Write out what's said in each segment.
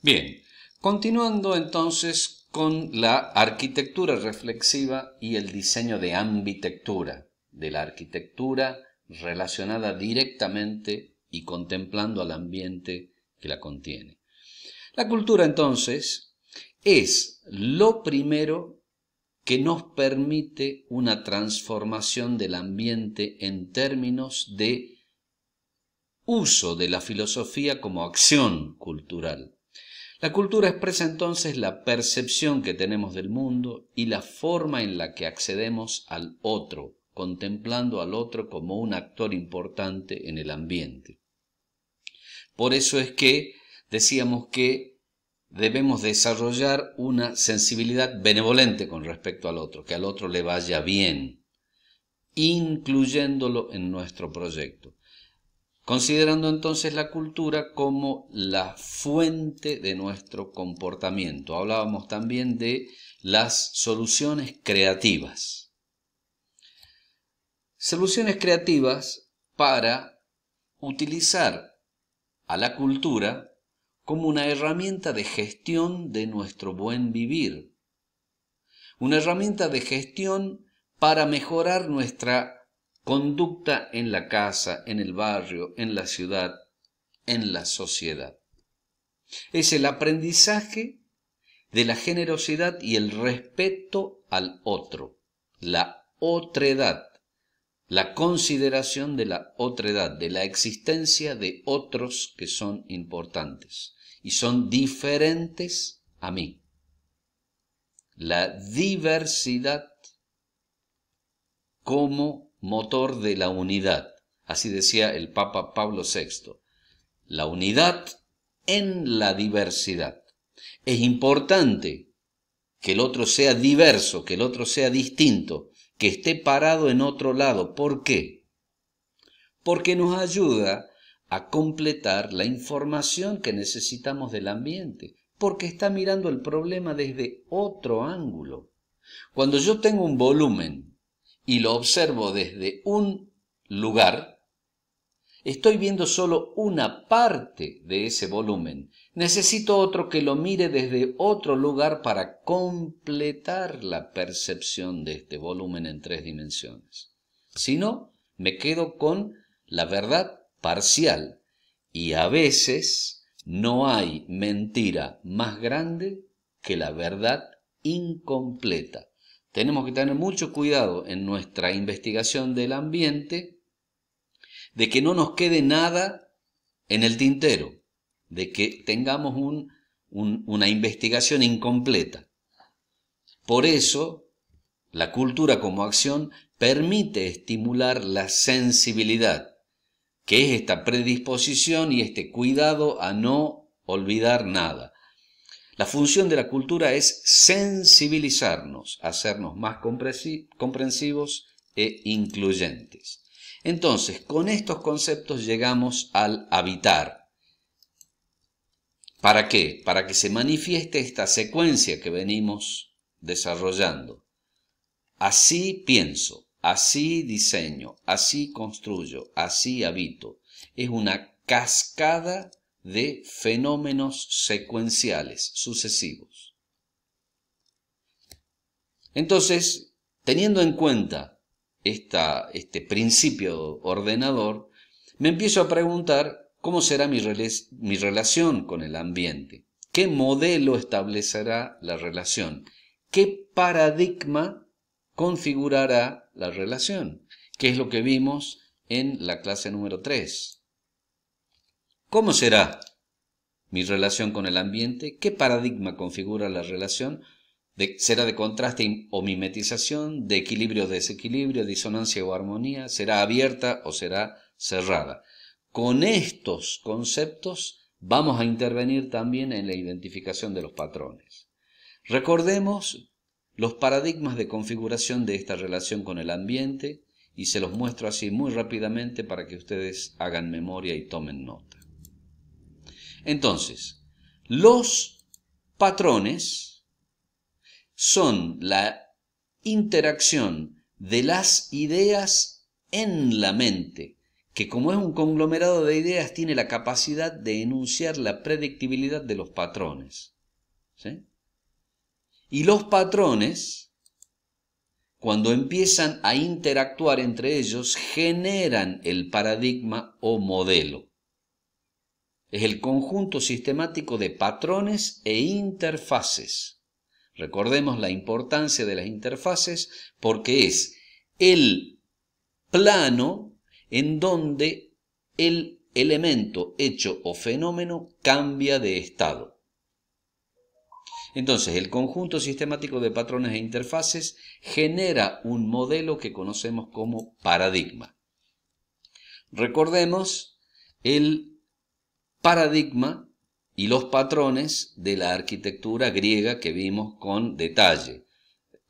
Bien, continuando entonces con la arquitectura reflexiva y el diseño de ambitectura, de la arquitectura relacionada directamente y contemplando al ambiente que la contiene. La cultura entonces es lo primero que nos permite una transformación del ambiente en términos de uso de la filosofía como acción cultural. La cultura expresa entonces la percepción que tenemos del mundo y la forma en la que accedemos al otro, contemplando al otro como un actor importante en el ambiente. Por eso es que decíamos que debemos desarrollar una sensibilidad benevolente con respecto al otro, que al otro le vaya bien, incluyéndolo en nuestro proyecto considerando entonces la cultura como la fuente de nuestro comportamiento. Hablábamos también de las soluciones creativas. Soluciones creativas para utilizar a la cultura como una herramienta de gestión de nuestro buen vivir, una herramienta de gestión para mejorar nuestra conducta en la casa, en el barrio, en la ciudad, en la sociedad. Es el aprendizaje de la generosidad y el respeto al otro, la otredad, la consideración de la otredad, de la existencia de otros que son importantes y son diferentes a mí. La diversidad como motor de la unidad. Así decía el Papa Pablo VI. La unidad en la diversidad. Es importante que el otro sea diverso, que el otro sea distinto, que esté parado en otro lado. ¿Por qué? Porque nos ayuda a completar la información que necesitamos del ambiente, porque está mirando el problema desde otro ángulo. Cuando yo tengo un volumen y lo observo desde un lugar, estoy viendo solo una parte de ese volumen. Necesito otro que lo mire desde otro lugar para completar la percepción de este volumen en tres dimensiones. Si no, me quedo con la verdad parcial y a veces no hay mentira más grande que la verdad incompleta. Tenemos que tener mucho cuidado en nuestra investigación del ambiente de que no nos quede nada en el tintero, de que tengamos una investigación incompleta. Por eso, la cultura como acción permite estimular la sensibilidad, que es esta predisposición y este cuidado a no olvidar nada, la función de la cultura es sensibilizarnos, hacernos más comprensivos e incluyentes. Entonces, con estos conceptos llegamos al habitar. ¿Para qué? Para que se manifieste esta secuencia que venimos desarrollando. Así pienso, así diseño, así construyo, así habito. Es una cascada de fenómenos secuenciales sucesivos. Entonces, teniendo en cuenta este principio ordenador, me empiezo a preguntar cómo será mi, mi relación con el ambiente, qué modelo establecerá la relación, qué paradigma configurará la relación, que es lo que vimos en la clase número 3. ¿Cómo será mi relación con el ambiente? ¿Qué paradigma configura la relación? ¿Será de contraste o mimetización? ¿De equilibrio o desequilibrio? ¿Disonancia o armonía? ¿Será abierta o será cerrada? Con estos conceptos vamos a intervenir también en la identificación de los patrones. Recordemos los paradigmas de configuración de esta relación con el ambiente y se los muestro así muy rápidamente para que ustedes hagan memoria y tomen nota. Entonces, los patrones son la interacción de las ideas en la mente, que como es un conglomerado de ideas tiene la capacidad de enunciar la predictibilidad de los patrones. Y los patrones, cuando empiezan a interactuar entre ellos, generan el paradigma o modelo es el conjunto sistemático de patrones e interfaces. Recordemos la importancia de las interfaces porque es el plano en donde el elemento, hecho o fenómeno cambia de estado. Entonces, el conjunto sistemático de patrones e interfaces genera un modelo que conocemos como paradigma. Recordemos el paradigma y los patrones de la arquitectura griega que vimos con detalle.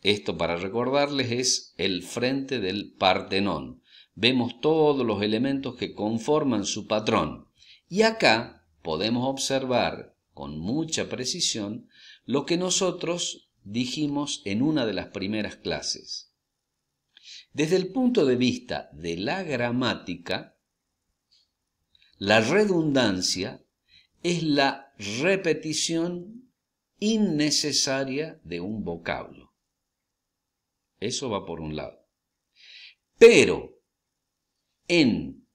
Esto para recordarles es el frente del Partenón. Vemos todos los elementos que conforman su patrón. Y acá podemos observar con mucha precisión lo que nosotros dijimos en una de las primeras clases. Desde el punto de vista de la gramática, la redundancia es la repetición innecesaria de un vocablo. Eso va por un lado. Pero en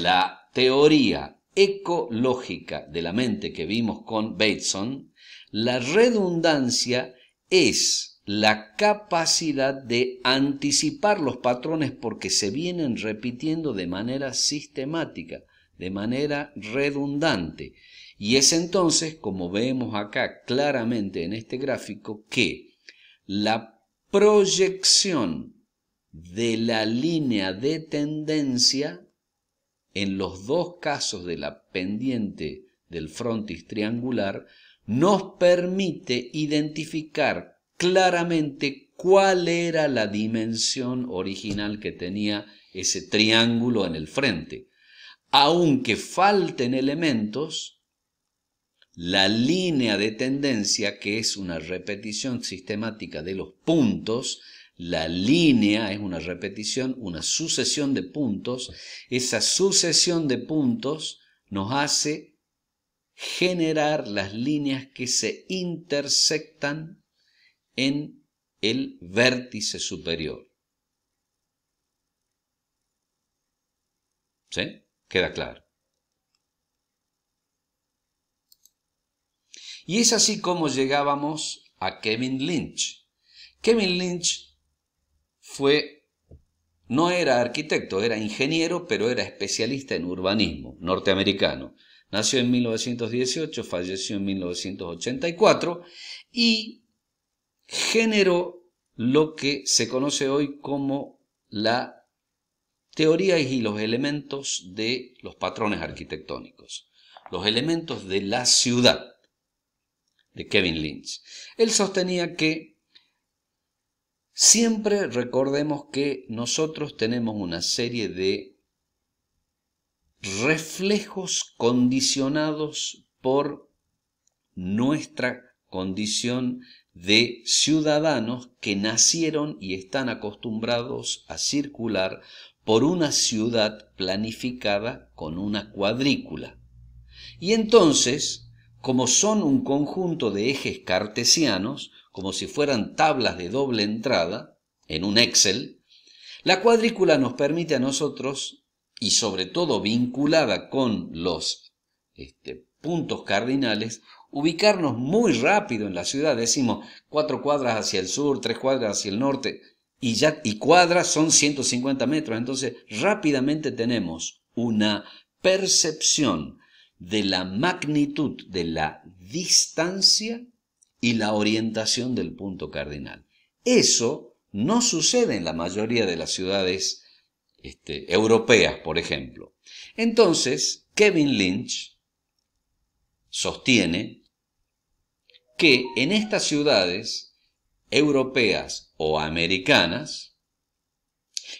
la teoría ecológica de la mente que vimos con Bateson, la redundancia es la capacidad de anticipar los patrones porque se vienen repitiendo de manera sistemática de manera redundante. Y es entonces, como vemos acá claramente en este gráfico, que la proyección de la línea de tendencia en los dos casos de la pendiente del frontis triangular nos permite identificar claramente cuál era la dimensión original que tenía ese triángulo en el frente aunque falten elementos, la línea de tendencia, que es una repetición sistemática de los puntos, la línea es una repetición, una sucesión de puntos, esa sucesión de puntos nos hace generar las líneas que se intersectan en el vértice superior. ¿Sí? Queda claro. Y es así como llegábamos a Kevin Lynch. Kevin Lynch fue, no era arquitecto, era ingeniero, pero era especialista en urbanismo norteamericano. Nació en 1918, falleció en 1984 y generó lo que se conoce hoy como la teorías y los elementos de los patrones arquitectónicos. Los elementos de la ciudad de Kevin Lynch. Él sostenía que siempre recordemos que nosotros tenemos una serie de reflejos condicionados por nuestra condición de ciudadanos que nacieron y están acostumbrados a circular por una ciudad planificada con una cuadrícula. Y entonces, como son un conjunto de ejes cartesianos, como si fueran tablas de doble entrada, en un Excel, la cuadrícula nos permite a nosotros, y sobre todo vinculada con los este, puntos cardinales, ubicarnos muy rápido en la ciudad. Decimos cuatro cuadras hacia el sur, tres cuadras hacia el norte, y, ya, y cuadra son 150 metros. Entonces rápidamente tenemos una percepción de la magnitud de la distancia y la orientación del punto cardinal. Eso no sucede en la mayoría de las ciudades este, europeas, por ejemplo. Entonces, Kevin Lynch sostiene que en estas ciudades europeas o americanas,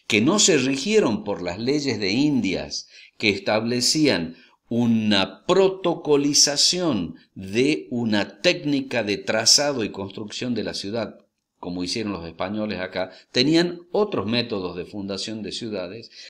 que no se rigieron por las leyes de Indias que establecían una protocolización de una técnica de trazado y construcción de la ciudad, como hicieron los españoles acá, tenían otros métodos de fundación de ciudades